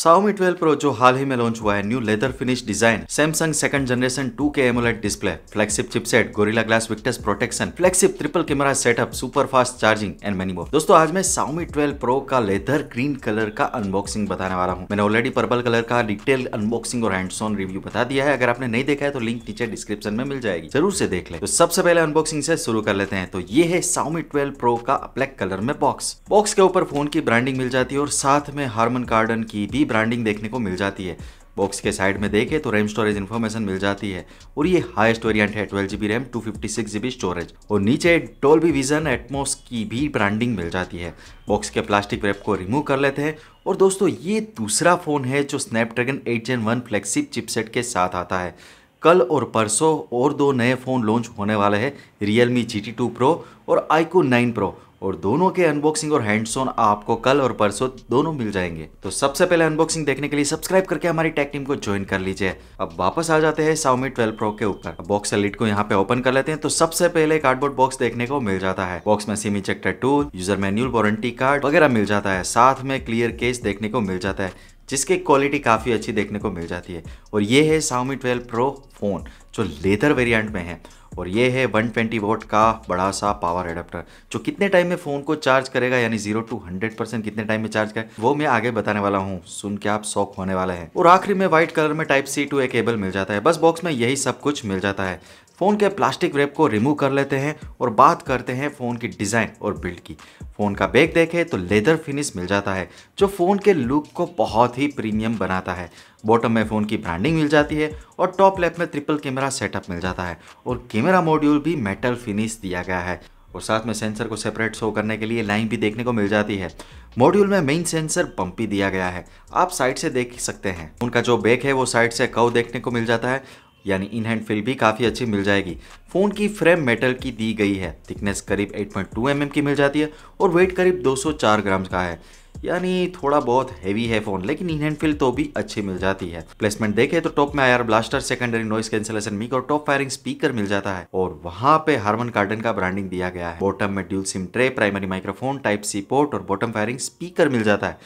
Xiaomi 12 Pro जो हाल ही में launch हुआ है new leather finish design Samsung second generation 2K AMOLED display flagship chipset Gorilla Glass Victus protection flagship triple camera setup super fast charging and many more दोस्तों आज मैं Xiaomi 12 Pro का leather green colour का unboxing बताने वाला हूँ मैंने already purple colour का डिटेल अनबॉक्सिंग और हैंड्स ऑन रिव्यू बता दिया है अगर आपने नहीं देखा है तो लिंक नीचे डिस्क्रिप्शन में मिल जाएगी जरूर से देख ले तो सबसे पहले अनबॉक्सिंग से शुरू कर लेते हैं तो ये है Xiaomi 12 Pro का ब्लैक कलर में बॉक्स बॉक्स के ऊपर फोन की ब्रांडिंग मिल जाती है और साथ में हार्मन कार्डन की भी ब्रांडिंग देखने को मिल जाती है बॉक्स के साइड में देखें तो रैम स्टोरेज इन्फॉर्मेशन मिल जाती है और ये हाईएस्ट वेरिएंट है twelve GB RAM two fifty six GB storage और नीचे डोल्बी विजन एटमोस की भी ब्रांडिंग मिल जाती है बॉक्स के प्लास्टिक रैप को रिमूव कर लेते हैं और दोस्तों ये दूसरा फ़ोन है जो Snapdragon eight gen one flagship chipset के साथ आता है कल और परसों और दो नए फ़ोन लॉन्च होने वाले हैं Realme G T two pro और आईको नाइन प्रो और दोनों के अनबॉक्सिंग और हैंडसोन आपको कल और परसों दोनों मिल जाएंगे तो सबसे पहले अनबॉक्सिंग देखने के लिए सब्सक्राइब करके हमारी टेक टीम को ज्वाइन कर लीजिए अब वापस आ जाते हैं साउमी ट्वेल्व प्रो के ऊपर बॉक्स एलिट को यहाँ पे ओपन कर लेते हैं तो सबसे पहले कार्डबोर्ड बॉक्स देखने को मिल जाता है बॉक्स में SIM injector tool user manual warranty card वगैरह मिल जाता है साथ में क्लियर केस देखने को मिल जाता है जिसकी क्वालिटी काफ़ी अच्छी देखने को मिल जाती है और ये है Xiaomi 12 Pro फ़ोन जो लेदर वेरिएंट में है और ये है 120 ट्वेंटी वोट का बड़ा सा पावर एडाप्टर जो कितने टाइम में फ़ोन को चार्ज करेगा यानी जीरो टू हंड्रेड परसेंट कितने टाइम में चार्ज करे वो मैं आगे बताने वाला हूँ सुन के आप शौक होने वाला है और आखिरी में व्हाइट कलर में type C to A cable मिल जाता है बस बॉक्स में यही सब कुछ मिल जाता है फ़ोन के प्लास्टिक रेप को रिमूव कर लेते हैं और बात करते हैं फ़ोन की डिज़ाइन और बिल्ड की फ़ोन का बैग देखें तो लेदर फिनिश मिल जाता है जो फ़ोन के लुक को बहुत ही प्रीमियम बनाता है बॉटम में फ़ोन की ब्रांडिंग मिल जाती है और टॉप लेफ्ट में ट्रिपल कैमरा सेटअप मिल जाता है और कैमरा मॉड्यूल भी मेटल फिनिश दिया गया है और साथ में सेंसर को सेपरेट शो करने के लिए लाइन भी देखने को मिल जाती है मॉड्यूल में मेन सेंसर पंपी दिया गया है आप साइड से देख सकते हैं उनका जो बैक है वो साइड से कव देखने को मिल जाता है यानी इन हैंड फिल भी काफ़ी अच्छी मिल जाएगी फ़ोन की फ्रेम मेटल की दी गई है थिकनेस करीब 8.2 पॉइंट mm की मिल जाती है और वेट करीब 204 ग्राम का है यानी थोड़ा बहुत हैवी है फोन लेकिन इन हैंड फील तो भी अच्छी मिल जाती है प्लेसमेंट देखे तो टॉप में IR blaster secondary noise cancellation mic और टॉप फायरिंग स्पीकर मिल जाता है और वहाँ पे हार्मन कार्डन का ब्रांडिंग दिया गया है बॉटम में dual SIM tray primary microphone type C port और बॉटम फायरिंग स्पीकर मिल जाता है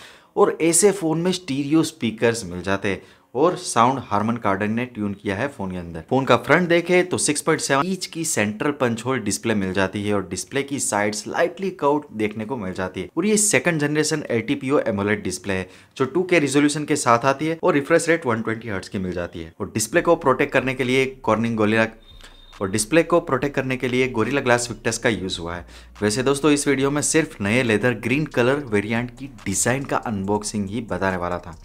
और ऐसे फोन में स्टीरियो स्पीकर्स मिल जाते हैं और साउंड हार्मन कार्डन ने ट्यून किया है फोन के अंदर फोन का फ्रंट देखे तो 6.7 इंच की सेंट्रल पंच होल डिस्प्ले मिल जाती है और डिस्प्ले की साइड स्लाइटली कउट देखने को मिल जाती है और ये second generation LTPO AMOLED display है जो 2K रिजोल्यूशन के साथ आती है और रिफ्रेश रेट 120 ट्वेंटी की मिल जाती है और डिस्प्ले को प्रोटेक्ट करने के लिए कॉर्निंग गोलिया और डिस्प्ले को प्रोटेक्ट करने के लिए गोरिल्ला ग्लास विक्टस का यूज़ हुआ है वैसे दोस्तों इस वीडियो में सिर्फ नए लेदर ग्रीन कलर वेरिएंट की डिज़ाइन का अनबॉक्सिंग ही बताने वाला था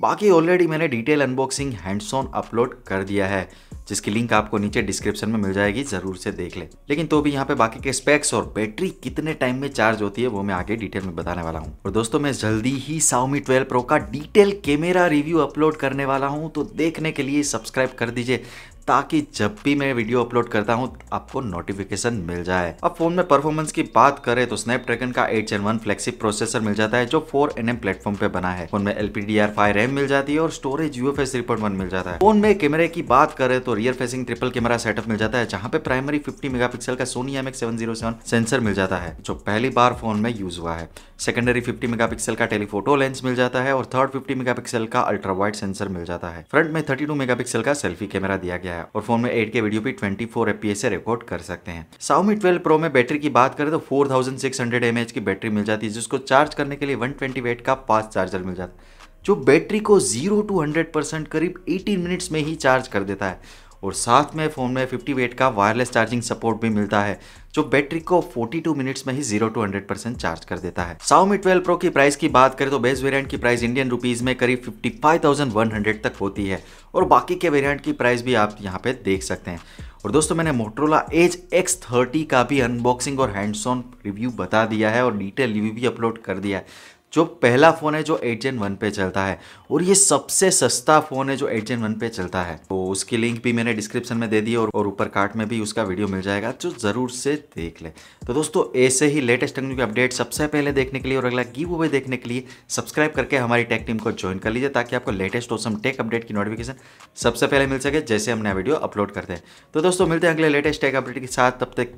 बाकी ऑलरेडी मैंने detail unboxing hands on upload कर दिया है जिसकी लिंक आपको नीचे डिस्क्रिप्शन में मिल जाएगी ज़रूर से देख ले। लेकिन तो भी यहाँ पे बाकी के स्पेक्स और बैटरी कितने टाइम में चार्ज होती है वो मैं आगे डिटेल में बताने वाला हूँ और दोस्तों मैं जल्दी ही साउमी 12 प्रो का डिटेल कैमरा रिव्यू अपलोड करने वाला हूँ तो देखने के लिए सब्सक्राइब कर दीजिए ताकि जब भी मैं वीडियो अपलोड करता हूँ आपको नोटिफिकेशन मिल जाए अब फोन में परफॉर्मेंस की बात करें तो स्नैपड्रैगन का eight gen one flexi processor मिल जाता है जो फोर एन एम प्लेटफॉर्म पे बना है फोन में L P D R five RAM मिल जाती है और storage U F S three point one मिल जाता है फोन में कैमरे की बात करें तो rear facing triple camera setup मिल जाता है जहाँ पे प्राइमरी फिफ्टी मेगा पिक्सल का Sony M X seven zero seven sensor मिल जाता है जो पहली बार फोन में यूज हुआ है सेकेंडरी फिफ्टी मेगा पिक्सल का टेलीफोटो लेंस मिल जाता है और थर्ड फिफ्टी मेगा पिक्सल का अल्ट्रा वाइड सेंसर मिल जाता है फ्रंट में थर्टी टू मेगा पिक्सल का सेल्फी कैमरा दिया गया गया है और फोन में एट के वीडियो भी ट्वेंटी फोर एपीएस से रिकॉर्ड कर सकते हैं साउमी ट्वेल्व प्रो में बैटरी की बात करें तो four thousand six hundred M H की बैटरी मिल जाती है जिसको चार्ज करने के लिए वन ट्वेंटी वेट का फास्ट चार्जर मिल जाता है जो बैटरी को जीरो टू हंड्रेड परसेंट करीब एटीन मिनट्स में ही चार्ज कर देता है और साथ में फ़ोन में 50 वेट का वायरलेस चार्जिंग सपोर्ट भी मिलता है जो बैटरी को 42 मिनट्स में ही 0 टू 100 परसेंट चार्ज कर देता है साउमी 12 प्रो की प्राइस की बात करें तो बेस वेरिएंट की प्राइस इंडियन रुपीस में करीब 55,100 तक होती है और बाकी के वेरिएंट की प्राइस भी आप यहाँ पे देख सकते हैं और दोस्तों मैंने मोटरोला एज एक्स थर्टी का भी अनबॉक्सिंग और हैंड्स ऑन रिव्यू बता दिया है और डिटेल रिव्यू भी अपलोड कर दिया है जो पहला फ़ोन है जो एट जेन वन पे चलता है और ये सबसे सस्ता फ़ोन है जो एट जेन वन पे चलता है तो उसकी लिंक भी मैंने डिस्क्रिप्शन में दे दी और ऊपर कार्ट में भी उसका वीडियो मिल जाएगा जो तो ज़रूर से देख ले तो दोस्तों ऐसे ही लेटेस्ट टेक्निक अपडेट सबसे पहले देखने के लिए और अगला गिव अवे देखने के लिए सब्सक्राइब करके हमारी टेक टीम को ज्वाइन कर लीजिए ताकि आपको लेटेस्ट औसम टेक अपडेट की नोटिफिकेशन सबसे पहले मिल सके जैसे हम नया वीडियो अपलोड करते हैं तो दोस्तों मिलते हैं अगले लेटेस्ट टेक अपडेट के साथ तब तक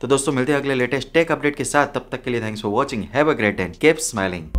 तो दोस्तों मिलते हैं अगले लेटेस्ट टेक अपडेट के साथ तब तक के लिए thanks for watching have a great and keep smiling